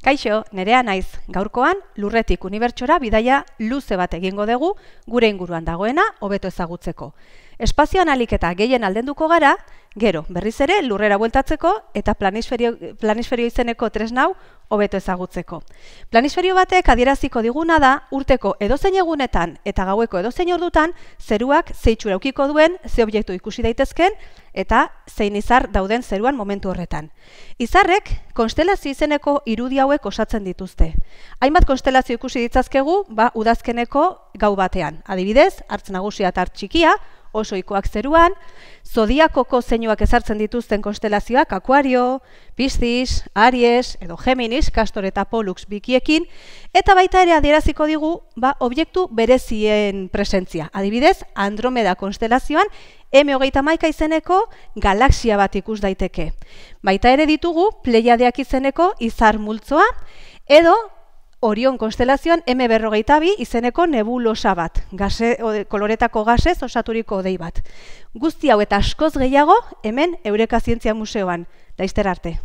Kaixo, nerea naiz, gaurkoan lurretik unibertsora bidaia luze bat egingo dugu gure inguruan dagoena hobeto ezagutzeko. Espazioan alik eta gehien aldenduko gara, gero, berriz ere lurrera bueltatzeko eta planisferio, planisferio izeneko tresnau hobeto ezagutzeko. Planisferio batek adieraziko diguna da urteko edozein egunetan eta gaueko edozein ordutan zeruak zeitzura ukiko duen, ze objektu ikusi daitezken eta zein izar dauden zeruan momentu horretan. Izarrek konstelazio izeneko irudi hauek osatzen dituzte. Hainbat konstelazio ikusi ditzazkegu ba udazkeneko gau batean. Adibidez, hartz nagusia eta hartz txikia, osoikoak zeruan, zodiakoko zeinuak ezartzen dituzten konstelazioak, akuario, piscis, aries, edo geminis, kastor eta polux bikiekin, eta baita ere adieraziko digu, ba, objektu berezien presentzia. Adibidez, Andromeda konstelazioan, M hogeita maika izeneko galaxia bat ikus daiteke. Baita ere ditugu, pleiadeak izeneko izar multzoa, edo Orion konstelazioan M berrogeita bi izeneko nebulosa bat, gase, koloretako gasez osaturiko dei bat. Guzti hau eta askoz gehiago hemen Eureka Zientzia Museoan, daizter arte.